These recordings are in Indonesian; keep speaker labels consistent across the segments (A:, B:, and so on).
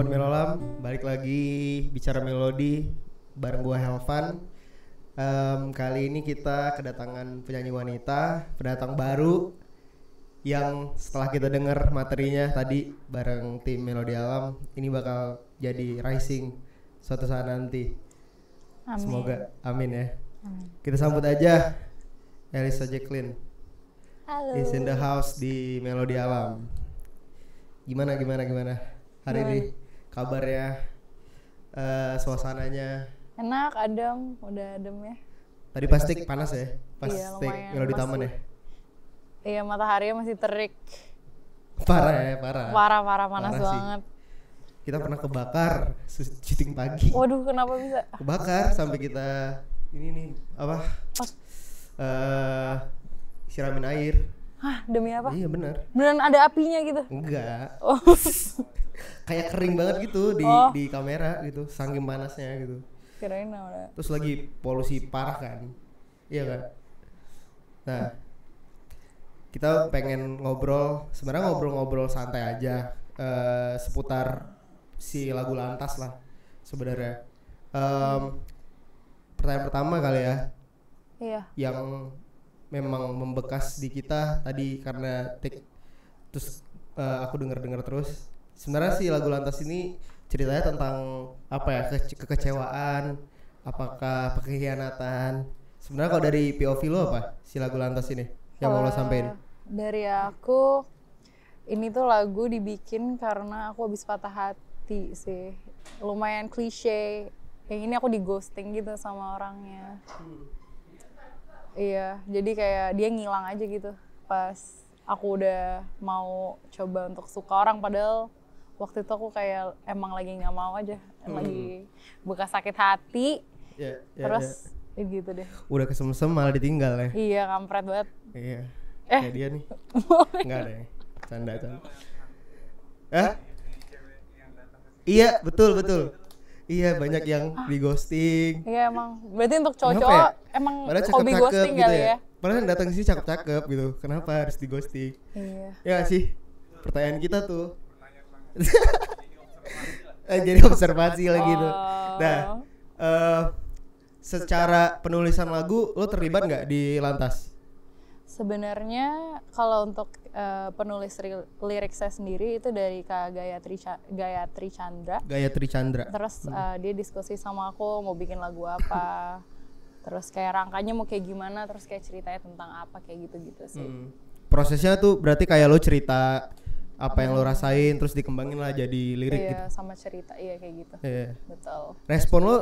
A: Sobat Melolam Balik lagi bicara melodi Bareng gue Helvan um, Kali ini kita kedatangan penyanyi wanita Pendatang baru Yang setelah kita dengar materinya tadi Bareng tim Melodi Alam Ini bakal jadi rising Suatu saat nanti amin. Semoga amin ya amin. Kita sambut aja Elisa Jacqueline
B: Halo. Is in the
A: house di Melodi Alam Gimana gimana gimana hari ini? kabarnya uh, eh, suasananya
B: enak adem udah adem ya tadi pasti panas ya, ya? pasti iya, kalau di taman ya iya matahari masih terik
A: parah ya parah parah parah panas parah banget
B: sih.
A: kita pernah kebakar syuting pagi waduh kenapa bisa kebakar sampai kita ini nih apa uh, siramin air
B: Hah, demi apa? Iya, benar. Beneran ada apinya gitu?
A: Enggak.
B: Oh. Kayak kering
A: banget gitu di oh. di kamera gitu, saking panasnya gitu.
B: Kirain apa?
A: Terus lagi polusi parah kan? Iya kan? Nah, kita pengen ngobrol, sebenarnya ngobrol-ngobrol santai aja uh, seputar si lagu lantas lah sebenarnya. Um, pertanyaan pertama kali ya. Iya. Yang memang membekas di kita tadi karena take, terus uh, aku dengar-dengar terus sebenarnya si lagu lantas ini ceritanya tentang apa ya ke kekecewaan apakah pengkhianatan sebenarnya kalau dari POV lo apa si lagu lantas ini yang mau lo eh, sampein
B: dari aku ini tuh lagu dibikin karena aku habis patah hati sih lumayan klise yang ini aku di ghosting gitu sama orangnya hmm. Iya, jadi kayak dia ngilang aja gitu pas aku udah mau coba untuk suka orang padahal waktu itu aku kayak emang lagi nggak mau aja hmm. lagi buka sakit hati
A: yeah, yeah, ya. terus yeah. Ya gitu deh udah kesemsem malah ditinggal ya
B: iya kampret banget iya eh. kayak dia nih
A: nggak deh canda canda eh? Iya, betul. betul. Iya, iya banyak yang di ghosting.
B: Iya emang. Berarti untuk cowok-cowok ya? emang Padahal cakep, hobi ghosting gitu ya. ya.
A: Padahal datang sini cakep-cakep gitu. Kenapa harus di ghosting? Iya. Ya sih. Pertanyaan kita tuh. Eh, jadi observasi gitu. oh. lagi tuh. Nah, uh, secara penulisan lagu lo terlibat nggak di lantas?
B: Sebenarnya kalau untuk uh, penulis lirik saya sendiri itu dari Kak Gayatri Ch Gayatri Chandra. Gayatri Chandra. Terus hmm. uh, dia diskusi sama aku mau bikin lagu apa. terus kayak rangkanya mau kayak gimana, terus kayak ceritanya tentang apa kayak gitu-gitu sih. Hmm.
A: Prosesnya tuh berarti kayak lo cerita apa yang lo rasain terus dikembangin lah jadi lirik iya, gitu.
B: sama cerita iya kayak gitu. Iya. Betul.
A: Respon lo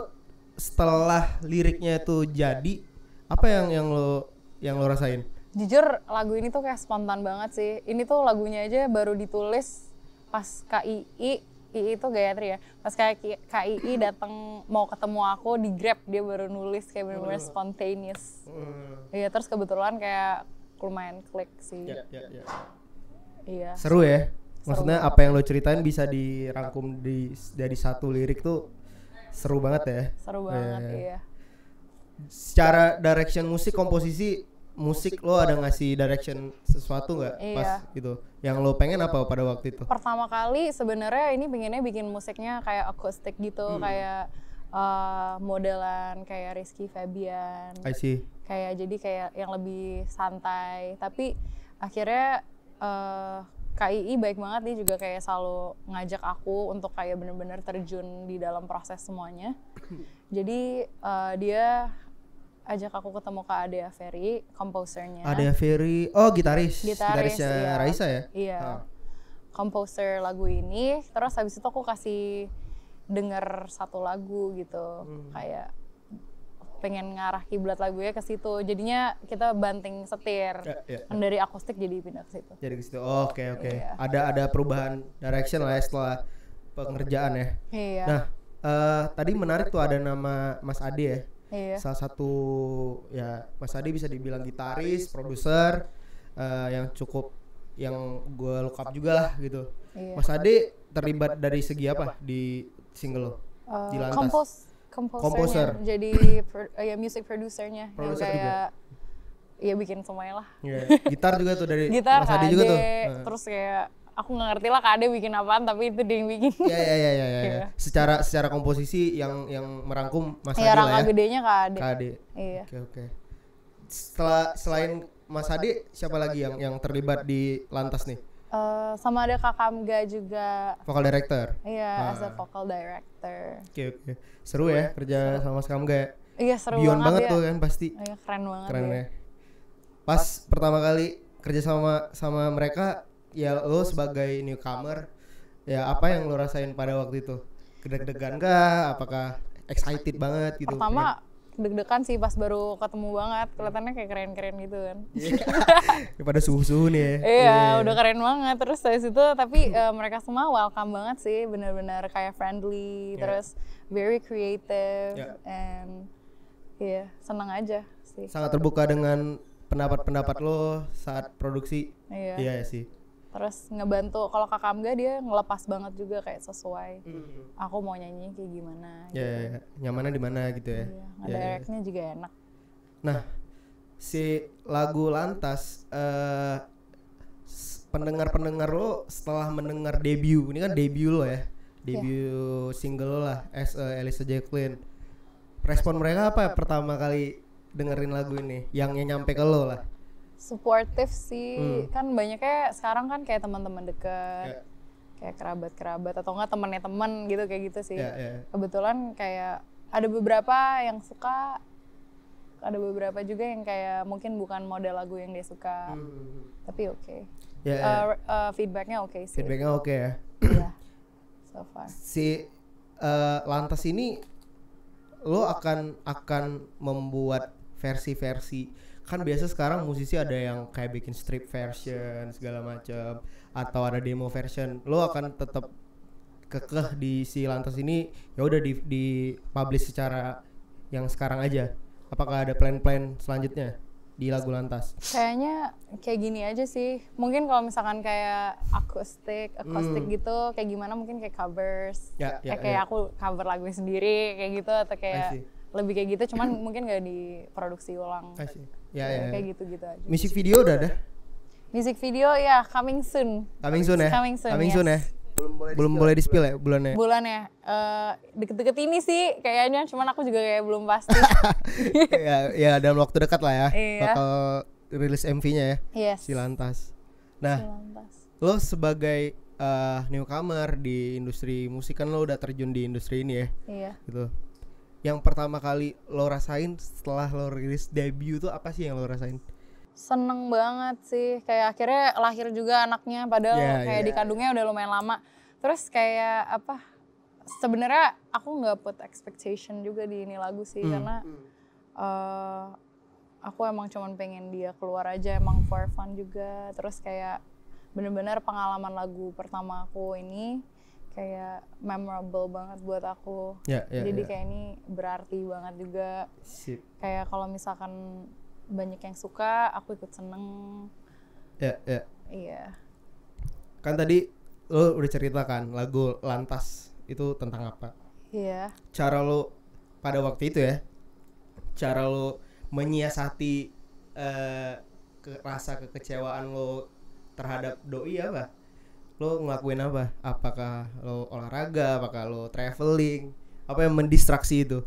A: setelah liriknya itu jadi apa yang yang lo yang lo rasain?
B: jujur lagu ini tuh kayak spontan banget sih. Ini tuh lagunya aja baru ditulis pas KII, I itu Gayatri ya. Pas kayak KII datang mau ketemu aku di Grab dia baru nulis kayak benar-benar spontaneous. Iya, terus kebetulan kayak lumayan klik sih. Iya, yeah, yeah. yeah. Seru ya. Maksudnya seru apa yang lo ceritain bisa
A: dirangkum di dari satu lirik tuh seru banget ya. Seru banget, yeah. iya. Secara direction musik komposisi musik lo ada ngasih direction sesuatu nggak iya. pas gitu yang lo pengen apa pada waktu itu
B: pertama kali sebenarnya ini pengennya bikin musiknya kayak akustik gitu hmm. kayak uh, modelan kayak Rizky Febian, I see. kayak jadi kayak yang lebih santai tapi akhirnya uh, eh, KII baik banget nih juga kayak selalu ngajak aku untuk kayak bener-bener terjun di dalam proses semuanya jadi uh, dia ajak aku ketemu Kak Adea Ferry, komposernya. Adea
A: Ferry, oh gitaris. Gitaris, Gitarisnya iya. Raisa ya? Iya. Oh.
B: Komposer lagu ini, terus habis itu aku kasih denger satu lagu gitu. Hmm. Kayak pengen ngarah kiblat lagunya ke situ. Jadinya kita banting setir. Ya, ya, ya. Dari akustik jadi pindah ke situ.
A: Jadi ke situ. Oke, oh, oke. Okay, okay. Iya. Ada ada perubahan direction lah ya setelah pengerjaan ya. Iya. Nah, uh, tadi menarik tuh ada nama Mas Ade ya iya. salah satu ya Mas Adi bisa dibilang gitaris, produser uh, yang cukup yang gue look juga lah gitu. Iya. Mas Adi terlibat dari segi apa di single lo? Uh, di lantas. Kompos, komposer.
B: Jadi pro, ya music produsernya yang kayak juga. ya bikin semuanya lah. Yeah.
A: Gitar juga tuh dari Gitar Mas Adi juga tuh. Terus
B: kayak aku nggak ngerti lah kade bikin apaan tapi itu dia yang bikin ya ya ya ya, ya, ya.
A: secara secara komposisi yang yang merangkum Mas ya, Adi lah ya gedenya kade kade iya oke oke setelah selain Mas Adi siapa lagi yang yang terlibat di lantas nih
B: Uh, sama ada Kak Kamga juga vocal director. Iya, ah. as a vocal director. Oke,
A: okay, oke. Okay. Seru ya kerja seru. sama Mas Kamga. Ya?
B: Iya, seru Beyond banget, banget ya. tuh kan pasti. Iya, keren banget. Keren ya. ya.
A: Pas, Pas pertama kali kerja sama sama mereka Ya, ya lo sebagai newcomer ya, ya apa yang lo rasain pada waktu itu? Kedeg-degan gak Apakah excited banget gitu? Pertama
B: deg-degan sih pas baru ketemu banget kelihatannya kayak keren-keren gitu kan yeah.
A: Ya, pada suhu-suhu nih ya iya yeah. Iya. udah keren
B: banget terus dari situ tapi uh, mereka semua welcome banget sih benar-benar kayak friendly yeah. terus very creative yeah. and iya yeah, senang aja sih sangat terbuka
A: dengan pendapat-pendapat lo saat produksi iya yeah. yeah, sih
B: terus ngebantu kalau kakak Amga dia ngelepas banget juga kayak sesuai mm-hmm. aku mau nyanyi kayak gimana
A: ya yeah, gitu. yeah. nyamannya di mana gitu ya yeah, yeah,
B: yeah. juga enak
A: nah si lagu lantas uh, pendengar-pendengar lo setelah mendengar debut ini kan debut lo ya iya. debut yeah. single lo lah as uh, eh, Elisa Jacqueline respon mereka apa ya pertama kali dengerin lagu ini yang yang nyampe ke lo lah
B: supportive sih hmm. kan banyaknya sekarang kan kayak teman-teman deket yeah. kayak kerabat-kerabat atau enggak temennya temen gitu kayak gitu sih yeah, yeah. kebetulan kayak ada beberapa yang suka ada beberapa juga yang kayak mungkin bukan model lagu yang dia suka hmm. tapi oke okay. Ya, yeah, yeah. Ya. feedbacknya oke okay sih feedbacknya oke okay, ya yeah. so far
A: si uh, lantas ini lo akan akan membuat versi-versi kan biasa sekarang musisi ada yang kayak bikin strip version segala macam atau ada demo version lo akan tetap kekeh di si lantas ini ya udah di, di publish secara yang sekarang aja apakah ada plan-plan selanjutnya di lagu lantas?
B: Kayaknya kayak gini aja sih. Mungkin kalau misalkan kayak akustik, akustik hmm. gitu, kayak gimana mungkin kayak covers. Ya, ya, eh, kayak ya. aku cover lagu sendiri kayak gitu atau kayak lebih kayak gitu cuman mungkin gak diproduksi ulang ya, ya, ya. kayak gitu gitu aja musik video udah ada musik video ya coming soon
A: coming soon ya coming soon, coming soon ya? yes. ya belum boleh belum di boleh di spill ya bulannya
B: bulannya uh, deket-deket ini sih kayaknya cuman aku juga kayak belum pasti
A: ya ya dalam waktu dekat lah ya iya. bakal rilis MV-nya ya yes. silantas nah silantas. lo sebagai uh, newcomer di industri musik kan lo udah terjun di industri ini ya iya. gitu yang pertama kali lo rasain setelah lo rilis debut tuh apa sih yang lo rasain?
B: Seneng banget sih, kayak akhirnya lahir juga anaknya, padahal yeah, kayak yeah. di kandungnya udah lumayan lama. Terus kayak apa? Sebenarnya aku nggak put expectation juga di ini lagu sih, hmm. karena Uh, aku emang cuman pengen dia keluar aja, emang for fun juga. Terus kayak bener-bener pengalaman lagu pertama aku ini kayak memorable banget buat aku. Yeah, yeah, Jadi yeah. kayak ini berarti banget juga. Sip. Kayak kalau misalkan banyak yang suka, aku ikut seneng. Ya, yeah, ya. Yeah. Iya. Yeah.
A: Kan tadi lo udah cerita kan lagu Lantas itu tentang apa? Iya. Yeah. Cara lo pada waktu itu ya, cara lo menyiasati uh, rasa kekecewaan lo terhadap doi apa? lo ngelakuin apa? Apakah lo olahraga? Apakah lo traveling? Apa yang mendistraksi itu?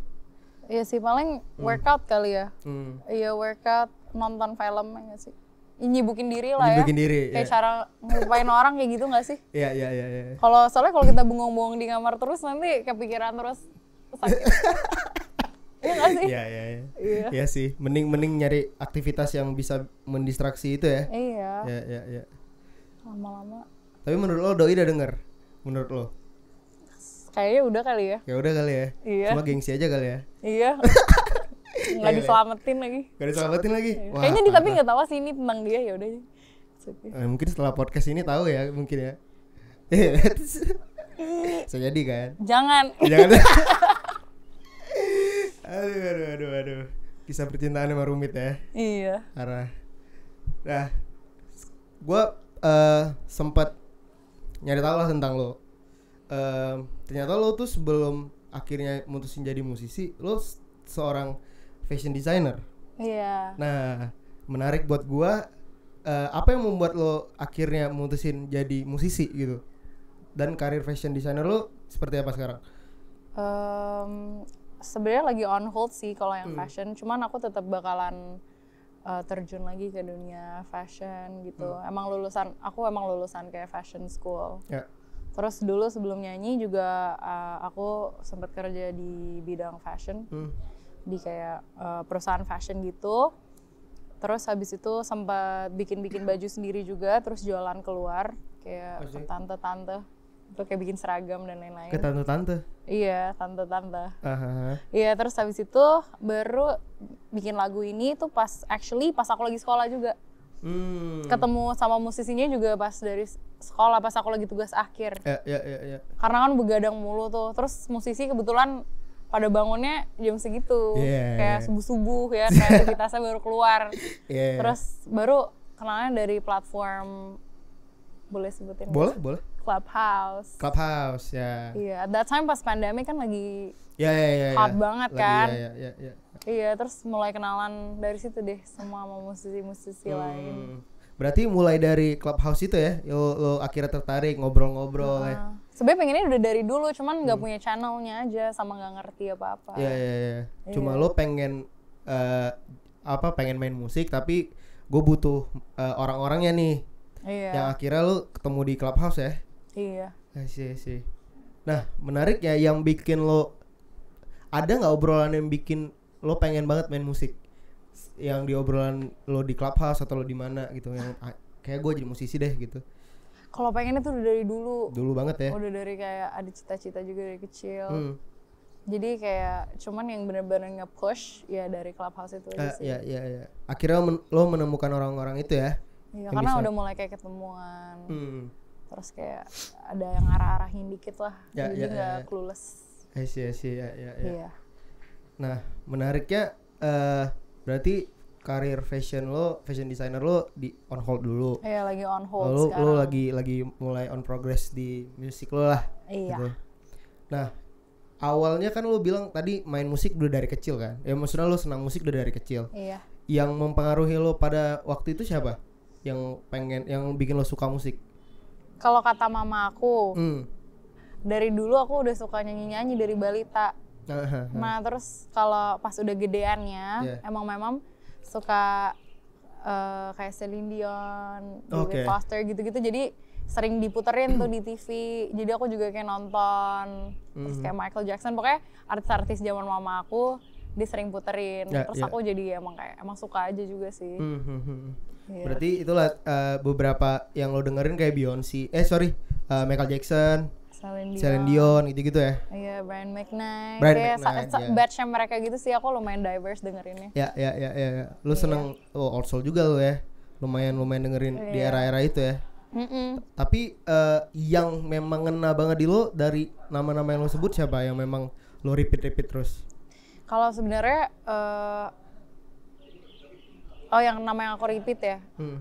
B: Iya sih paling hmm. workout kali ya. Hmm. Iya workout, nonton film aja ya sih? nyibukin diri lah ya. nyibukin ya. diri. Kayak ya. cara ngelupain orang kayak gitu gak sih?
A: Iya iya iya. Ya,
B: Kalau soalnya kalau kita bengong-bengong di kamar terus nanti kepikiran terus sakit. Iya
A: gak sih? Iya, iya iya iya. Iya sih. Mending mending nyari aktivitas yang bisa mendistraksi itu ya. Iya. Iya iya iya.
B: Lama-lama
A: tapi menurut lo doi udah denger? Menurut lo?
B: Kayaknya udah kali ya. Ya udah kali ya. Iya. Cuma gengsi aja kali ya. Iya. nggak iya, iya. diselamatin lagi. Gak diselamatin
A: lagi. Iya. Wah, Kayaknya di tapi gak
B: tau sih ini tentang dia ya udah. Eh,
A: mungkin setelah podcast ini tahu ya mungkin ya.
B: Bisa jadi kan? Jangan. Jangan.
A: aduh, aduh, aduh, aduh. Kisah percintaan emang rumit ya. Iya. karena Nah, gue uh, sempat nyari tahu lah tentang lo. Um, ternyata lo tuh sebelum akhirnya mutusin jadi musisi, lo seorang fashion designer. Iya. Yeah. Nah, menarik buat gua uh, apa yang membuat lo akhirnya mutusin jadi musisi gitu? Dan karir fashion designer lo seperti apa sekarang?
B: Um, sebenarnya lagi on hold sih kalau yang hmm. fashion, cuman aku tetap bakalan uh, terjun lagi ke dunia fashion gitu. Hmm. Emang lulusan aku emang lulusan kayak fashion school. Yeah. Terus dulu sebelum nyanyi juga uh, aku sempat kerja di bidang fashion. Hmm. Di kayak uh, perusahaan fashion gitu. Terus habis itu sempat bikin-bikin baju sendiri juga, terus jualan keluar kayak tante-tante itu kayak bikin seragam dan lain-lain. Ke
A: tante-tante?
B: Iya, tante-tante. Iya, -tante. terus habis itu baru bikin lagu ini tuh pas actually pas aku lagi sekolah juga.
A: Hmm. Ketemu
B: sama musisinya juga pas dari sekolah pas aku lagi tugas akhir.
A: Ya, ya, ya, ya.
B: Karena kan begadang mulu tuh. Terus musisi kebetulan pada bangunnya jam segitu. Yeah. Kayak subuh-subuh ya, saya baru keluar.
A: Yeah. Terus
B: baru kenalnya dari platform boleh sebutin. Boleh, boleh. Clubhouse.
A: Clubhouse ya.
B: Iya, at that time pas pandemi kan lagi
A: ya, ya, ya, ya. hot yeah. banget lagi, kan. Iya, iya, iya.
B: Iya, terus mulai kenalan dari situ deh semua sama musisi-musisi hmm. lain.
A: Berarti mulai dari Clubhouse itu ya, lo, lo akhirnya tertarik ngobrol-ngobrol nah. ya.
B: Sebenarnya pengennya udah dari dulu, cuman nggak hmm. punya channelnya aja sama nggak ngerti apa-apa.
A: Iya, iya, iya. Cuma lo pengen uh, apa pengen main musik tapi gue butuh uh, orang-orangnya nih. Iya. Yang akhirnya lo ketemu di Clubhouse ya. Iya. Sih sih. Nah menarik ya yang bikin lo ada nggak obrolan yang bikin lo pengen banget main musik? Yang di obrolan lo di clubhouse atau lo di mana gitu yang kayak gue jadi musisi deh gitu.
B: Kalau pengennya tuh udah dari dulu.
A: Dulu banget ya. Udah
B: dari kayak ada cita-cita juga dari kecil. Hmm. Jadi kayak cuman yang bener-bener nge-push ya dari clubhouse itu aja uh, sih. Iya
A: iya iya. Akhirnya men lo menemukan orang-orang itu ya. Iya, karena bisa. udah
B: mulai kayak ketemuan. Hmm terus kayak ada yang arah-arahin dikit lah ya, jadi ya, nggak gak ya, ya. clueless
A: Iya see, I see. Ya, ya, ya. Iya. nah menariknya uh, berarti karir fashion lo fashion designer lo di on hold dulu iya yeah, lagi on hold lo, sekarang. lo lagi lagi mulai on progress di musik lo lah iya yeah. gitu. nah awalnya kan lo bilang tadi main musik dulu dari kecil kan ya maksudnya lo senang musik udah dari kecil iya yang mempengaruhi lo pada waktu itu siapa yang pengen yang bikin lo suka musik
B: kalau kata mama aku, hmm. dari dulu aku udah suka nyanyi-nyanyi dari balita.
A: Nah
B: terus kalau pas udah gedeannya, yeah. emang memang suka uh, kayak Celine Dion, David Foster gitu-gitu. Jadi sering diputerin tuh di TV. Jadi aku juga kayak nonton. Terus hmm. kayak Michael Jackson. Pokoknya artis-artis zaman mama aku dia sering puterin yeah, terus yeah. aku jadi emang kayak emang suka aja juga sih mm -hmm. hmm, hmm, hmm. yeah. berarti
A: itulah uh, beberapa yang lo dengerin kayak Beyonce eh sorry uh, Michael Jackson Celine Dion, gitu-gitu ya
B: iya Brian McKnight Brian kayak McKnight, yeah. batchnya mereka gitu sih aku lumayan diverse dengerinnya ya
A: ya ya ya, ya. lo iya. seneng yeah. oh old soul juga lo ya lumayan lumayan dengerin yeah. di iya. era-era itu ya Mm -mm. Tapi uh, yang memang ngena banget di lo dari nama-nama yang lo sebut siapa yang memang lo repeat-repeat terus?
B: Kalau sebenarnya uh, oh yang nama yang aku repeat ya. Hmm.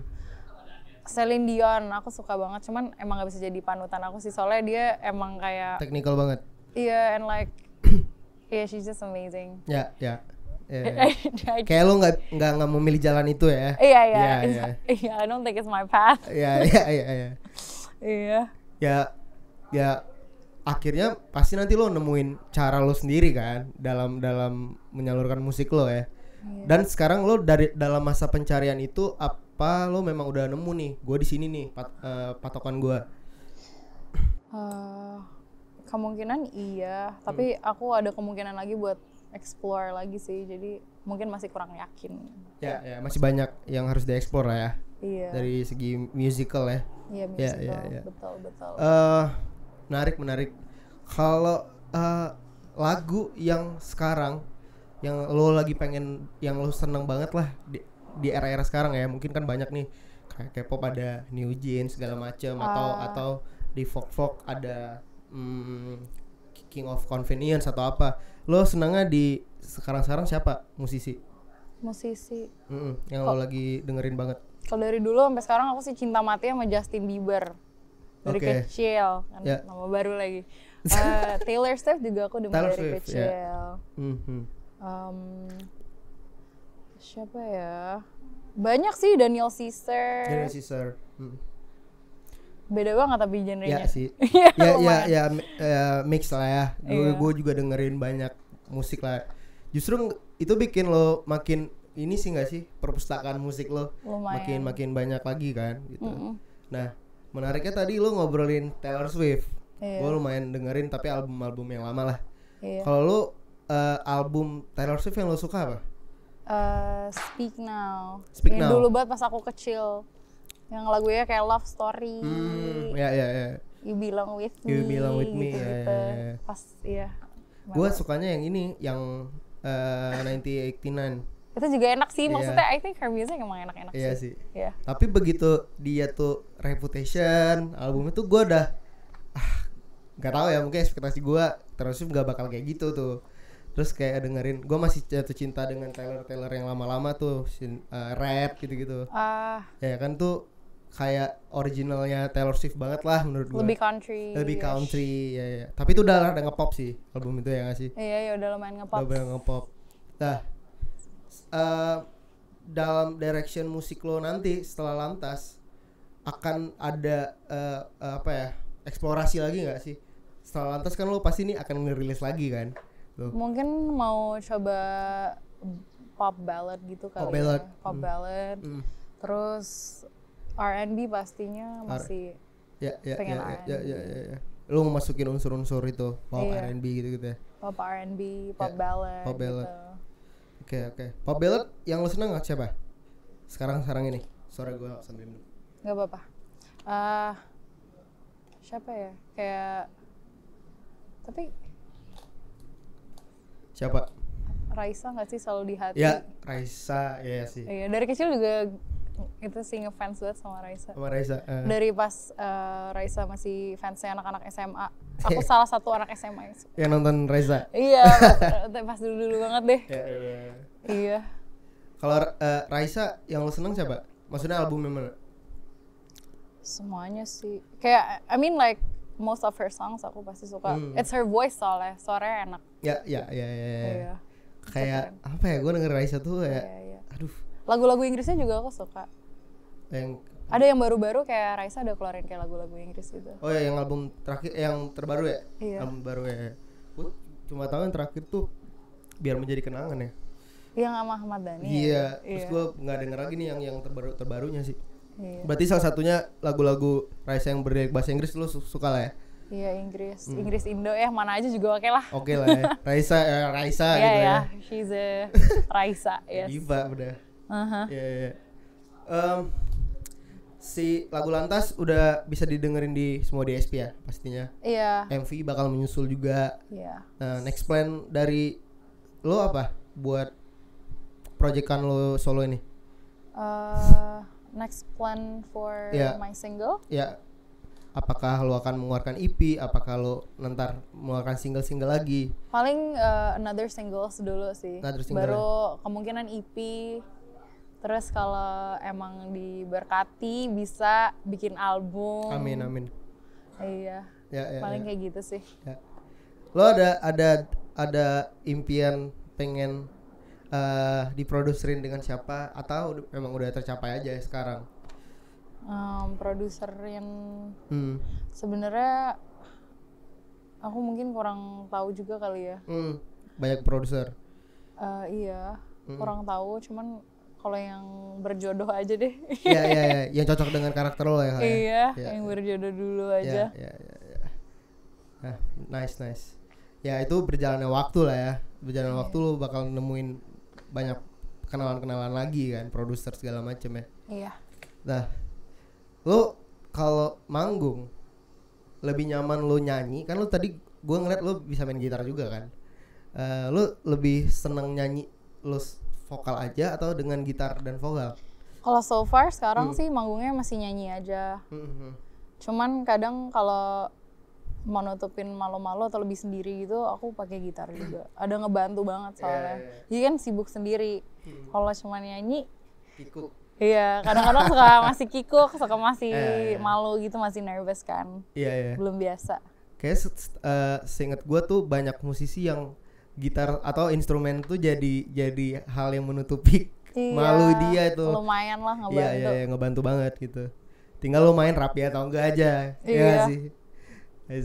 B: Celine Dion, aku suka banget. Cuman emang gak bisa jadi panutan aku sih soalnya dia emang kayak technical banget. Iya yeah, and like yeah she's just amazing.
A: Ya ya. ya. Kayak lo nggak nggak nggak memilih jalan itu ya? Iya iya.
B: Iya I don't think it's my path. Iya iya iya. Iya. Iya.
A: ya, ya akhirnya pasti nanti lo nemuin cara lo sendiri kan dalam dalam menyalurkan musik lo ya. Yeah. Dan sekarang lo dari dalam masa pencarian itu apa lo memang udah nemu nih? Gue di sini nih pat, uh, patokan gue.
B: Uh, kemungkinan iya, hmm. tapi aku ada kemungkinan lagi buat explore lagi sih. Jadi mungkin masih kurang yakin.
A: Ya, yeah, yeah, masih banyak yang harus dieksplor lah ya. Iya. Dari segi musical ya. Iya, ya, musical. Yeah, yeah, yeah. Betul, betul. Uh, menarik menarik kalau uh, lagu yang sekarang yang lo lagi pengen yang lo seneng banget lah di, di era-era sekarang ya mungkin kan banyak nih kayak K-pop ada New Jeans segala macem uh. atau ah. atau di folk folk ada hmm, King of Convenience atau apa lo senengnya di sekarang-sekarang siapa musisi
B: musisi
A: mm -mm, yang lo lagi dengerin banget
B: kalau dari dulu sampai sekarang aku sih cinta mati sama Justin Bieber
A: dari okay. kecil kan yeah.
B: nama baru lagi uh, Taylor Swift juga aku dengar dari Swift, ya. kecil yeah. mm-hmm. um, siapa ya banyak sih Daniel Caesar Daniel
A: Caesar hmm.
B: beda banget tapi genre ya sih ya ya, ya,
A: ya, ya, mix lah ya gue yeah. gue juga dengerin banyak musik lah justru itu bikin lo makin ini sih gak sih perpustakaan musik lo makin makin banyak lagi kan gitu mm -hmm. nah menariknya tadi lu ngobrolin Taylor Swift yeah. gue lumayan dengerin tapi album-album yang lama lah yeah. kalau lu uh, album Taylor Swift yang lu suka apa
B: uh, Speak Now Speak yang Now dulu banget pas aku kecil yang lagunya kayak Love Story hmm,
A: ya yeah, ya yeah, ya yeah.
B: You Belong With Me You Belong With Me gitu, gitu. Ya, ya, ya. pas ya gue
A: sukanya yang ini yang uh, eh, 1989 itu juga enak sih iya. maksudnya
B: yeah. I think her music emang enak-enak yeah sih. sih. Yeah.
A: Tapi begitu dia tuh Reputation albumnya tuh gue udah ah nggak tahu ya mungkin ekspektasi gue terus nggak bakal kayak gitu tuh. Terus kayak dengerin gue masih jatuh cinta dengan Taylor Taylor yang lama-lama tuh uh, eh, rap gitu-gitu. Ah. Uh, ya kan tuh kayak originalnya Taylor Swift banget lah menurut gue. Lebih country. Lebih country ya ya. Tapi itu udah ada ngepop sih album itu ya nggak sih?
B: Iya yeah, udah lumayan ngepop. Udah
A: ngepop. Nah, Eh, dalam direction musik lo nanti setelah lantas akan ada uh, apa ya eksplorasi lagi nggak sih setelah lantas kan lo pasti ini akan ngerilis lagi kan lo.
B: mungkin mau coba pop ballad gitu kali pop ya. ballad, pop hmm. ballad hmm. terus R&B pastinya masih ya, ya, pengen ya, ya, ya,
A: ya, ya, ya. lo masukin unsur-unsur itu pop iya. R&B gitu gitu ya
B: pop R&B pop ya. ballad pop ballad gitu
A: Oke okay, oke. Okay. Pop ballad yang lo seneng nggak siapa? Sekarang sekarang ini. Sore gue sambil dulu?
B: Gak apa-apa. Uh, siapa ya? Kayak tapi siapa? Raisa nggak sih selalu di hati? Ya
A: Raisa ya sih.
B: Iya dari kecil juga itu sih ngefans banget sama Raisa. Sama Raisa. Uh. Dari pas uh, Raisa masih fansnya anak-anak SMA. Aku salah satu anak SMA yang, yang
A: nonton Raisa.
B: iya, pas dulu-dulu banget deh. Yeah, yeah. Iya.
A: Kalau uh, Raisa yang lo seneng siapa? Maksudnya albumnya mana?
B: Semuanya sih. Kayak I mean like most of her songs aku pasti suka. Hmm. It's her voice soalnya, suaranya enak.
A: Ya, ya, ya, ya. ya. Iya. Kayak apa ya? Gue denger Raisa tuh kayak, yeah, yeah. aduh
B: lagu-lagu Inggrisnya juga aku suka yang ada yang baru-baru kayak Raisa ada keluarin kayak lagu-lagu Inggris gitu
A: oh ya yang album terakhir yang terbaru ya iya. album baru ya Gue cuma tahu yang terakhir tuh biar menjadi kenangan ya
B: yang sama Ahmad Dhani ya? iya ya? terus iya.
A: gue nggak denger lagi nih yang yang terbaru terbarunya sih iya. berarti salah satunya lagu-lagu Raisa yang berdialek bahasa Inggris lo suka lah ya
B: Iya Inggris, hmm. Inggris Indo ya mana aja juga oke okay lah. Oke okay lah, ya.
A: Raisa, eh, Raisa yeah, gitu iya. ya.
B: she's a Raisa, yes. Diva udah. Uh -huh.
A: yeah, iya, iya, iya. yeah. Um, si lagu lantas udah bisa didengerin di semua DSP ya pastinya. Iya. Yeah. MV bakal menyusul juga. Iya. Yeah. Nah, next plan dari lo apa buat proyekan lo solo ini?
B: Uh, next plan for yeah. my single?
A: Ya. Yeah. Apakah lo akan mengeluarkan EP? Apakah lo nanti mengeluarkan single-single lagi?
B: Paling uh, another single dulu sih. Another single. Baru ya? kemungkinan EP Terus kalau emang diberkati bisa bikin album. Amin amin. Iya. Ya, ya, Paling ya. kayak gitu sih.
A: Ya. Lo ada ada ada impian pengen uh, diproduserin dengan siapa atau memang udah tercapai aja ya sekarang?
B: Um, produserin hmm. sebenarnya aku mungkin kurang tahu juga kali ya.
A: Hmm. Banyak produser.
B: Uh, iya, hmm. kurang tahu. Cuman kalau yang berjodoh aja deh. Iya iya
A: iya, yang cocok dengan karakter lo ya. ya? Iya, ya,
B: yang ya. berjodoh dulu iya, aja. Iya iya iya.
A: Nah, nice nice. Ya itu berjalannya waktu lah ya. Berjalannya yeah. waktu lo bakal nemuin banyak kenalan-kenalan lagi kan, produser segala macem ya. Iya. Nah, lo kalau manggung lebih nyaman lo nyanyi kan lo tadi gue ngeliat lo bisa main gitar juga kan. Uh, lo lebih seneng nyanyi lo vokal aja atau dengan gitar dan vokal?
B: Kalau so far sekarang hmm. sih manggungnya masih nyanyi aja. Hmm. Cuman kadang kalau mau nutupin malu-malu atau lebih sendiri gitu, aku pakai gitar juga. Ada ngebantu banget soalnya. Yeah, yeah, yeah. Jadi kan sibuk sendiri. Hmm. Kalau cuma nyanyi, Kikuk. Iya, kadang-kadang suka masih kikuk, suka masih yeah. malu gitu, masih nervous kan. Iya, yeah. Belum biasa.
A: Kayaknya uh, seinget gue tuh banyak musisi yang gitar atau instrumen tuh jadi jadi hal yang menutupi iya, malu dia itu lumayan lah ngebantu iya iya ya, ngebantu banget gitu tinggal lo main rapi atau enggak aja iya ya, sih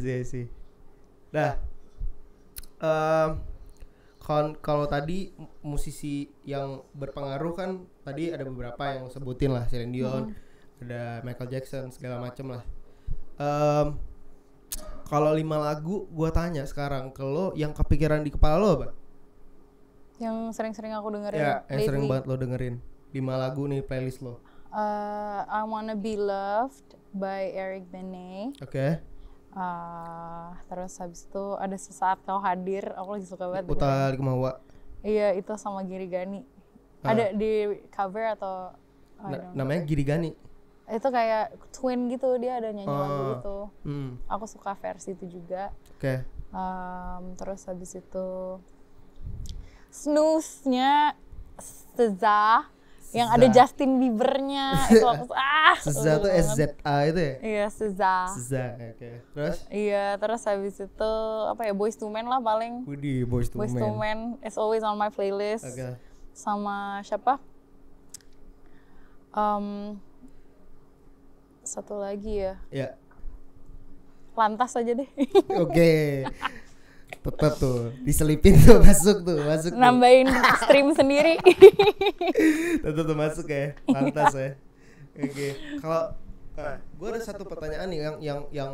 A: sih sih dah um, kalau tadi musisi yang berpengaruh kan tadi ada beberapa yang sebutin lah Celine Dion, hmm. ada Michael Jackson segala macem lah. Um, kalau lima lagu gue tanya sekarang ke lo yang kepikiran di kepala lo apa?
B: Yang sering-sering aku dengerin. Ya, yang sering banget
A: lo dengerin. Lima lagu nih playlist lo.
B: Uh, I Wanna Be Loved by Eric Benet. Oke. Okay. Uh, eh, terus habis itu ada sesaat kau hadir, aku lagi suka banget. Putar Kemawa Iya, itu sama Giri Gani. Uh. Ah. Ada di cover atau Na
A: namanya Giri Gani
B: itu kayak twin gitu dia ada nyanyi uh, lagu oh, oh. itu hmm. aku suka versi itu juga oke okay. um, terus habis itu snooze-nya Seza yang ada Justin Biebernya itu aku
A: ah Seza tuh S Z A itu ya
B: iya Seza
A: Seza oke okay.
B: terus iya terus habis itu apa ya Boys to Men lah paling Widi Boys to Boys Men Boys to Men it's always on my playlist okay. sama siapa um, satu lagi ya. Ya. Lantas aja deh. Oke. Okay.
A: Tetap tuh diselipin tuh masuk tuh masuk.
B: Nambahin tuh. stream sendiri.
A: Tetap tuh masuk ya. Lantas ya. Oke. Okay. Kalau nah, eh, gue ada satu pertanyaan nih yang yang yang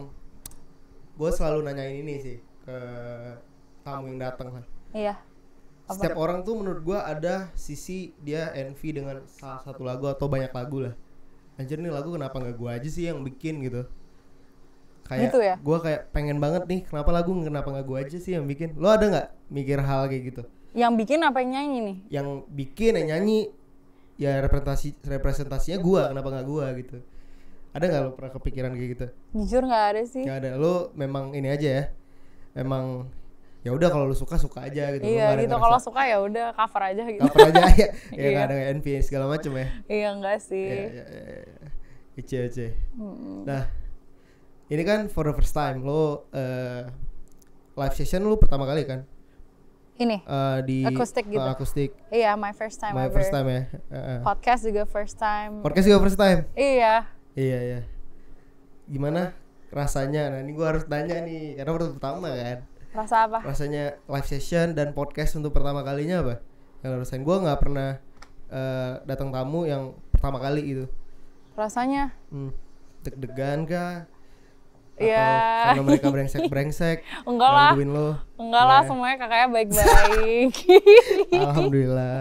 A: gue selalu nanyain ini sih ke tamu yang datang lah.
B: Iya. Apa Setiap
A: orang tuh menurut gue ada sisi dia envy dengan salah satu lagu atau banyak lagu lah anjir nih lagu kenapa nggak gue aja sih yang bikin gitu kayak gitu ya? gue kayak pengen banget nih kenapa lagu kenapa nggak gue aja sih yang bikin lo ada nggak mikir hal kayak gitu
B: yang bikin apa yang nyanyi nih
A: yang bikin yang nyanyi ya representasi representasinya gue kenapa nggak gue gitu ada nggak lo pernah kepikiran kayak gitu
B: jujur nggak ada sih nggak
A: ada lo memang ini aja ya memang ya udah kalau lu suka suka aja gitu iya gitu kalau
B: suka ya udah cover aja gitu cover aja ya ya nggak iya. ada
A: envy segala macem ya iya
B: enggak sih ya, ya, ya, ya.
A: Ice Ice hmm. nah ini kan for the first time lo uh, live session lu pertama kali kan
B: ini uh, di akustik gitu ah, akustik iya my first time my ever. first time ya uh, uh. podcast juga first time podcast juga first time iya
A: iya iya gimana rasanya nah ini gue harus tanya nih karena baru pertama kan Rasa apa? Rasanya live session dan podcast untuk pertama kalinya apa? Yang rasain gue nggak pernah uh, datang tamu yang pertama kali gitu. Rasanya? Hmm. Deg-degan kah?
B: Iya. Yeah. Karena mereka brengsek-brengsek. Enggak lah. Lo. Enggak lah, iya. semuanya kakaknya baik-baik.
A: Alhamdulillah.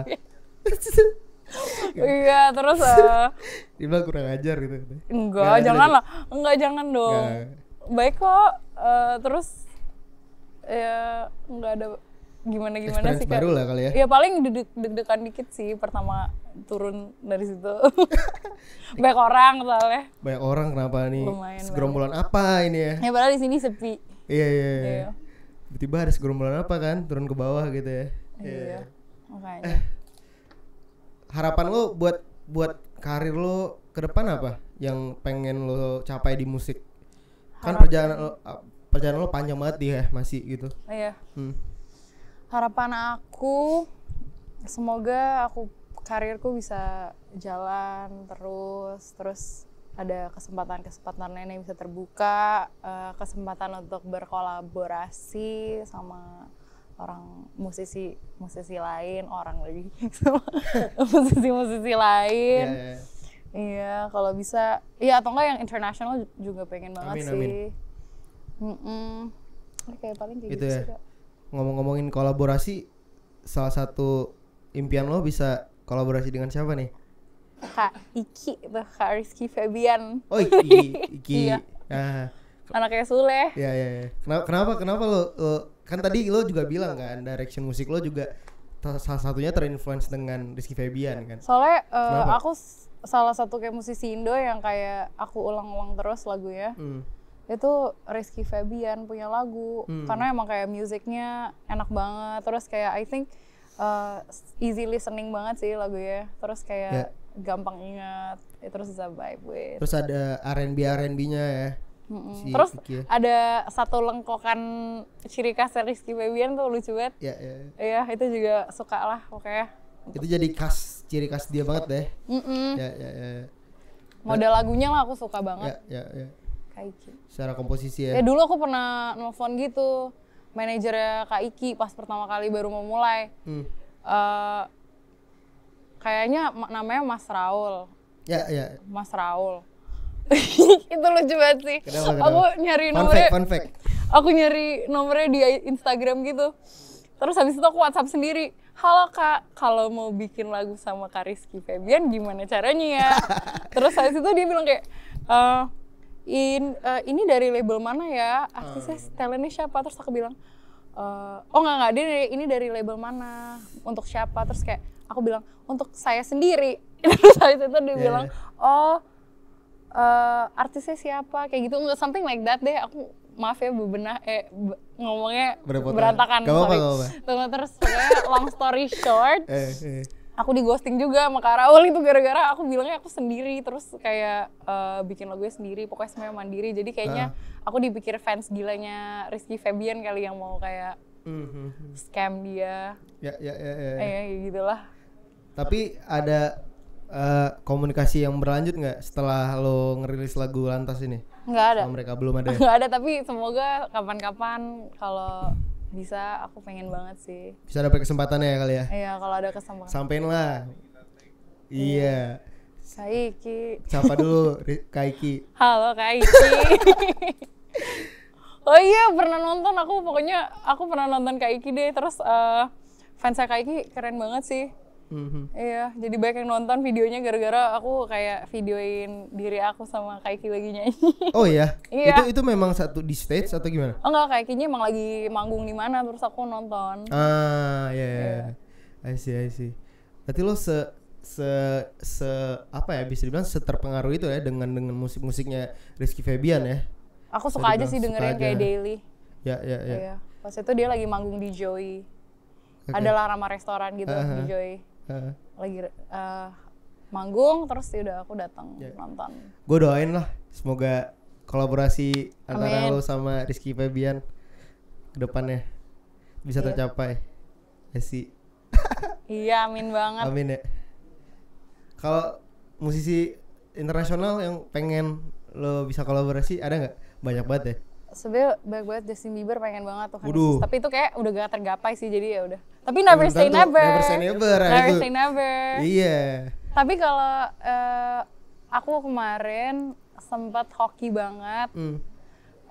B: iya, terus uh,
A: kurang ajar gitu.
B: Enggak, jangan lah. Enggak, jangan dong. Enggak. Baik kok. Uh, terus ya nggak ada gimana gimana sih baru lah kali ya ya paling deg-degan dikit sih pertama turun dari situ banyak orang soalnya
A: banyak orang kenapa nih segerombolan apa ini ya ya padahal di sini sepi iya iya, iya. iya. tiba-tiba ada segerombolan apa kan turun ke bawah gitu ya iya,
B: iya. eh,
A: harapan lo buat buat karir lo ke depan apa yang pengen lo capai di musik kan perjalanan perjalanan lo panjang banget dia masih gitu
B: iya hmm. harapan aku semoga aku karirku bisa jalan terus terus ada kesempatan-kesempatan lain yang bisa terbuka, eh, kesempatan untuk berkolaborasi sama orang musisi musisi lain, orang lagi musisi-musisi lain. Iya, yeah, yeah. yeah, kalau bisa, yeah, atau enggak yang internasional juga pengen banget amin, sih. Amin. Mm -mm. Oke, paling kayak gitu, gitu ya.
A: Ngomong-ngomongin kolaborasi, salah satu impian lo bisa kolaborasi dengan siapa nih?
B: Kak Iki, Kak Rizky Febian. Oh Iki, Iki. iya. Ah. Anaknya Sule.
A: Iya, iya, iya. Kenapa, kenapa, kenapa lo, lo, kan tadi lo juga bilang kan, direction musik lo juga salah satunya terinfluence dengan Rizky Febian kan? Soalnya uh, aku
B: salah satu kayak musisi Indo yang kayak aku ulang-ulang terus lagunya. Hmm itu Rizky Febian punya lagu hmm. karena emang kayak musiknya enak banget terus kayak I think uh, easy listening banget sih lagunya terus kayak yeah. gampang ingat ya, terus bisa vibe with terus
A: ada R&B R&B-nya ya
B: Mm-hmm. Si Terus ya. ada satu lengkokan ciri khas Rizky Febian tuh lucu banget. Ya, ya, iya, iya. yeah, itu juga suka lah oke okay.
A: Itu jadi khas ciri khas dia banget deh. Mm hmm Ya, ya, yeah. Model
B: lagunya lah aku suka banget. yeah, yeah, yeah. Kak Iki.
A: Secara komposisi ya? Ya dulu
B: aku pernah nelfon gitu, manajernya Kak Iki pas pertama kali baru mau mulai. Hmm. Uh, kayaknya namanya Mas Raul. Ya, ya. Mas Raul. itu lucu banget sih. Kenapa, kenapa? Aku nyari fun nomornya. Fact, fact. Aku nyari nomornya di Instagram gitu. Terus habis itu aku WhatsApp sendiri. Halo kak, kalau mau bikin lagu sama Kariski Febian gimana caranya ya? Terus habis itu dia bilang kayak, uh, in, uh, ini dari label mana ya artisnya uh. talentnya siapa terus aku bilang uh, oh nggak nggak dia ini dari label mana untuk siapa terus kayak aku bilang untuk saya sendiri terus saya itu dia yeah. bilang iya. oh uh, artisnya siapa kayak gitu nggak something like that deh aku maaf ya bebenah eh ngomongnya berantakan gak apa, gak apa. terus long story short eh, eh aku di ghosting juga sama Kak Raul itu gara-gara aku bilangnya aku sendiri terus kayak uh, bikin lagunya sendiri pokoknya semuanya mandiri jadi kayaknya uh. aku dipikir fans gilanya Rizky Febian kali yang mau kayak
A: mm-hmm.
B: scam dia ya ya ya ya, ya. Eh, gitulah
A: tapi ada uh, komunikasi yang berlanjut nggak setelah lo ngerilis lagu lantas ini nggak ada Sama mereka belum ada ya? nggak
B: ada tapi semoga kapan-kapan kalau bisa aku pengen banget sih
A: bisa dapet kesempatannya ya kali ya
B: iya kalau ada kesempatan
A: sampein lah iya
B: Kaiki siapa
A: dulu Kaiki
B: halo Kaiki oh iya pernah nonton aku pokoknya aku pernah nonton Kaiki deh terus uh, fansnya Kaiki keren banget sih Mm-hmm. Iya, jadi banyak yang nonton videonya gara-gara aku kayak videoin diri aku sama Kaiki lagi nyanyi.
A: Oh iya? iya. Itu itu memang satu di stage atau gimana?
B: Oh, enggak, Kaikinya emang lagi manggung di mana terus aku nonton. Ah, iya. iya. Yeah.
A: Iya. I see, I see. Berarti lo se se se apa ya bisa dibilang seterpengaruh itu ya dengan dengan musik-musiknya Rizky Febian ya. Aku suka aja sih dengerin kayak daily. Ya, ya, ya.
B: Iya. Pas itu dia lagi manggung di Joy. Okay. Adalah nama Restoran gitu uh-huh. di Joy lagi uh, manggung terus ya udah aku datang yeah. nonton
A: gue doain lah semoga kolaborasi antara lo sama Rizky Febian kedepannya bisa yeah. tercapai ya
B: iya amin banget amin
A: ya kalau musisi internasional yang pengen lo bisa kolaborasi ada nggak banyak banget ya
B: sebenarnya banyak banget Justin Bieber pengen banget tuh Yesus. Kan. tapi itu kayak udah gak tergapai sih jadi ya udah tapi never say never never say never ah, never say never iya tapi kalau uh, aku kemarin sempat hoki banget hmm.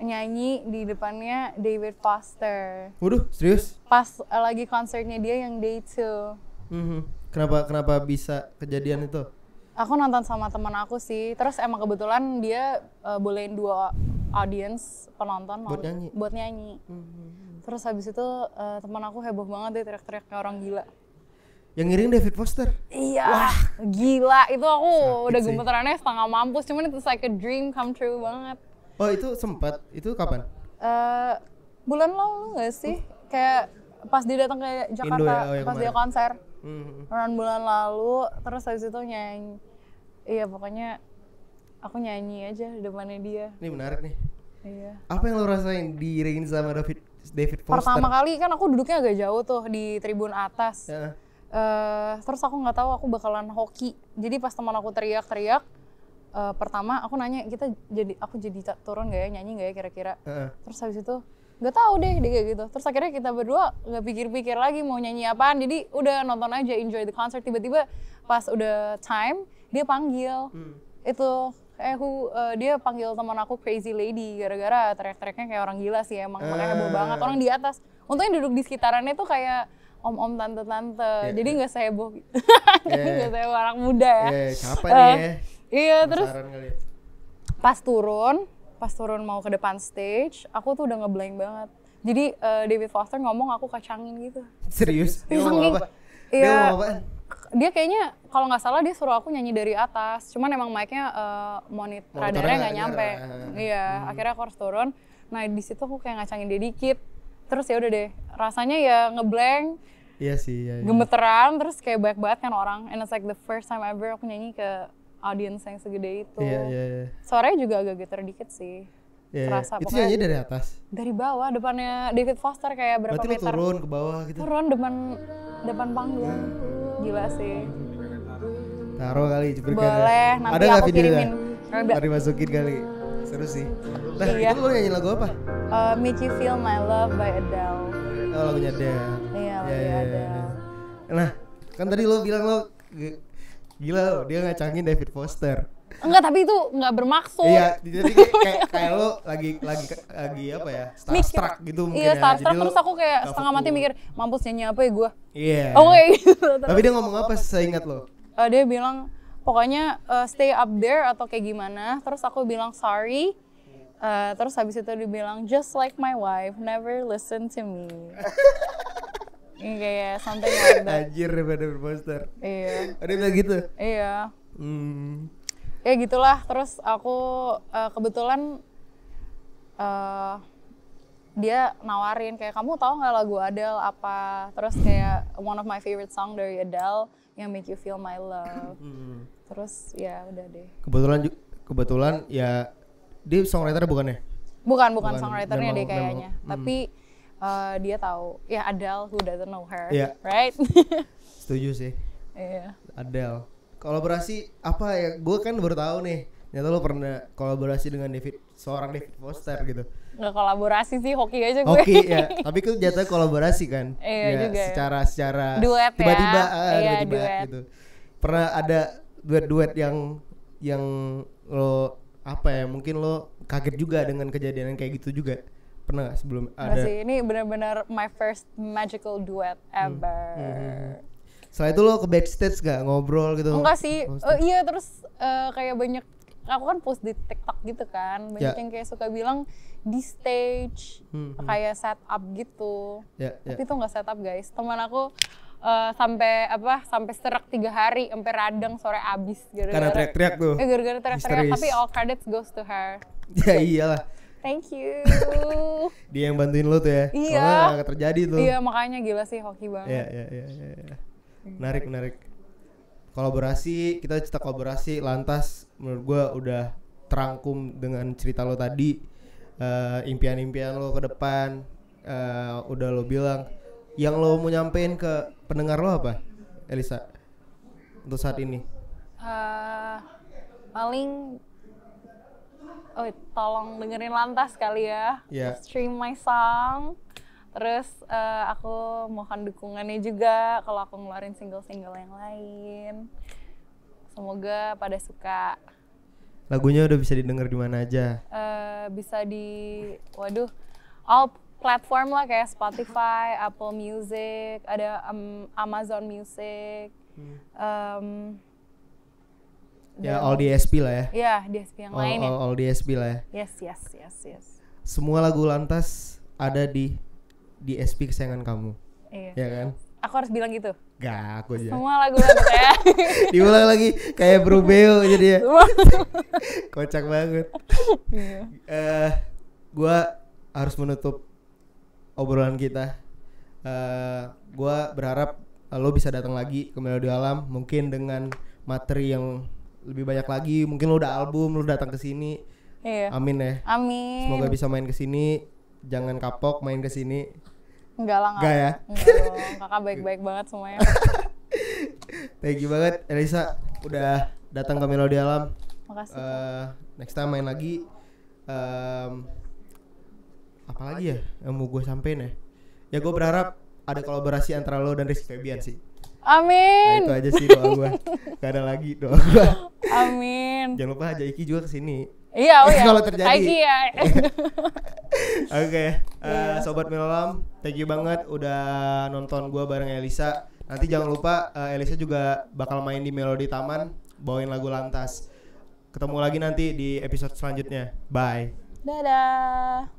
B: nyanyi di depannya David Foster
A: waduh serius
B: pas uh, lagi konsernya dia yang day two
A: mm -hmm. kenapa kenapa bisa kejadian itu
B: Aku nonton sama teman aku sih. Terus emang kebetulan dia uh, bolehin dua audience penonton buat nyanyi. Buat nyanyi. Hmm. Terus habis itu uh, teman aku heboh banget deh teriak-teriak kayak orang gila.
A: Yang ngiring David Foster. Iya. Wah.
B: Gila itu aku Sakit udah gemeterannya setengah mampus. Cuman itu like a dream come true banget.
A: Oh itu sempat. Itu kapan?
B: Uh, bulan lalu nggak sih? Uh. Kayak pas dia datang ke ya? Jakarta, ya, oh ya pas kemarin. dia konser. Mm hmm. Bulan lalu terus habis itu nyanyi iya pokoknya aku nyanyi aja depannya dia ini menarik nih iya
A: apa yang lo rasain di dirain sama David David Foster pertama
B: kali kan aku duduknya agak jauh tuh di tribun atas ya. uh, terus aku nggak tahu aku bakalan hoki jadi pas teman aku teriak-teriak uh, pertama aku nanya kita jadi aku jadi turun gak ya nyanyi gak ya kira-kira uh. terus habis itu nggak tahu deh dia kayak gitu terus akhirnya kita berdua nggak pikir-pikir lagi mau nyanyi apaan jadi udah nonton aja enjoy the concert tiba-tiba pas udah time dia panggil hmm. itu eh aku uh, dia panggil teman aku crazy lady gara-gara teriak-teriaknya kayak orang gila sih emang uh. makanya heboh eh. banget orang di atas untungnya duduk di sekitarannya tuh kayak om-om tante-tante yeah, jadi nggak yeah. seheboh gitu yeah. nggak seheboh iya, iya. orang muda ya yeah, iya. siapa uh, nih ya iya Masaran terus kali. Ya. pas turun pas turun mau ke depan stage aku tuh udah ngeblank banget jadi uh, David Foster ngomong aku kacangin gitu
A: serius, serius. Dia ngomong apa?
B: Iya. Dia ngomong apa? dia kayaknya kalau nggak salah dia suruh aku nyanyi dari atas cuman emang mic-nya uh, eh, monit radarnya nggak nyampe iya hmm. akhirnya aku harus turun nah di situ aku kayak ngacangin dia dikit terus ya udah deh rasanya ya ngeblank iya sih iya, iya. gemeteran terus kayak banyak banget kan orang and it's like the first time ever aku nyanyi ke audience yang segede itu iya, iya, iya. suaranya juga agak geter dikit sih yeah, iya. terasa itu nyanyi dari atas dari bawah depannya David Foster kayak berapa Berarti meter turun ke bawah gitu turun depan depan panggung yeah. gila sih
A: taruh kali jeprekan boleh ya. nanti ada aku kirimin ada masukin kali seru sih
B: nah iya. itu lo nyanyi lagu apa uh, Make You Feel My Love by Adele
A: oh lagunya Adele
B: iya, iya lagunya yeah, iya,
A: Adele yeah. nah kan tadi lo bilang lo gila lo, dia ngacangin David Foster
B: Enggak, tapi itu enggak bermaksud. Iya, jadi kayak,
A: kayak, iya. kaya lo lagi lagi lagi apa ya? Starstruck gitu mungkin. Iya, starstruck ya. terus aku
B: kayak setengah mati mikir, mampus nyanyi apa ya gua
A: Iya. Yeah. Oke okay, Tapi dia ngomong apa saya ingat lo?
B: Uh, dia bilang pokoknya uh, stay up there atau kayak gimana. Terus aku bilang sorry. Uh, terus habis itu dibilang just like my wife, never listen to me. Iya, kayak something like that.
A: Anjir, bener poster. Iya. Ada oh, bilang gitu? Iya. Hmm
B: ya gitulah terus aku uh, kebetulan uh, dia nawarin kayak kamu tahu nggak lagu Adele apa terus kayak one of my favorite song dari Adele yang Make You Feel My Love hmm. terus ya udah deh
A: kebetulan kebetulan ya dia songwriter bukan ya bukan bukan, bukan songwriternya deh kayaknya hmm. tapi
B: uh, dia tahu ya Adele who doesn't know her yeah. right setuju sih yeah.
A: Adele kolaborasi apa ya gue kan baru tahu nih ternyata lo pernah kolaborasi dengan David seorang David Foster gitu
B: nggak kolaborasi sih hoki aja gue hoki ya tapi itu kan jatuh
A: kolaborasi kan iya ya, juga secara secara duet ya. tiba-tiba ya. iya, tiba-tiba gitu pernah ada duet-duet yang yang lo apa ya mungkin lo kaget juga dengan kejadian yang kayak gitu juga pernah gak sebelum ada Masih,
B: ini benar-benar my first magical duet hmm. ever
A: hmm. Hmm. hmm. Setelah itu lo ke backstage gak ngobrol gitu? Enggak sih. Uh,
B: iya terus uh, kayak banyak aku kan post di TikTok gitu kan. Banyak yeah. yang kayak suka bilang di stage hmm, hmm. kayak set up gitu. Yeah, yeah. Tapi itu enggak setup guys. Teman aku Uh, sampai apa sampai serak tiga hari sampai radang sore abis gara-gara karena teriak-teriak tuh eh, gara-gara teriak-teriak tapi all credits goes to her
A: ya iyalah
B: Thank you.
A: Dia yang bantuin lo tuh ya. Iya. Soalnya gak terjadi tuh. Iya
B: makanya gila sih hoki banget. Iya
A: iya iya. iya. Hmm, menarik menarik kolaborasi kita cerita kolaborasi lantas menurut gue udah terangkum dengan cerita lo tadi uh, impian-impian lo ke depan uh, udah lo bilang yang lo mau nyampein ke pendengar lo apa Elisa untuk saat ini
B: uh, paling oh, tolong dengerin lantas kali ya yeah. stream my song Terus uh, aku mohon dukungannya juga kalau aku ngeluarin single-single yang lain. Semoga pada suka.
A: Lagunya udah bisa didengar di mana aja?
B: Uh, bisa di waduh all platform lah kayak Spotify, Apple Music, ada um, Amazon Music. Hmm. Um, ya all DSP lah ya. Iya, DSP yang all, lain. All, ya. all DSP lah ya. Yes, yes, yes, yes.
A: Semua lagu lantas ada di di SP kesayangan kamu. Iya. Ya kan?
B: Aku harus bilang gitu.
A: Gak, aku aja. Semua
B: lagu-lagu Diulang lagi kayak Brubeo jadi ya. Kocak banget. Iya.
A: uh, gua harus menutup obrolan kita. Uh, gua berharap lo bisa datang lagi ke Melodi Alam mungkin dengan materi yang lebih banyak lagi mungkin lo udah album lo datang ke sini iya. amin ya amin semoga bisa main ke sini jangan kapok main ke sini Enggak lah, enggak. ya?
B: Enggak Kakak baik-baik banget semuanya.
A: Thank you banget Elisa udah datang ke Melodi Alam. Makasih. Uh, next time main lagi um, apa lagi ya yang mau gue sampein ya? Ya gue berharap ada kolaborasi antara lo dan Rizky Febian sih.
B: Amin. Nah, itu aja sih doa
A: gue. Gak ada lagi doa gue.
B: Amin.
A: Jangan lupa aja Iki juga kesini. Iya, oh iya. Kalau terjadi. Ya. Oke, okay. uh, eh, iya, iya. sobat Melam, thank you banget udah nonton gua bareng Elisa. Nanti jangan lupa uh, Elisa juga bakal main di Melodi Taman, bawain lagu Lantas. Ketemu lagi nanti di episode selanjutnya. Bye.
B: Dadah.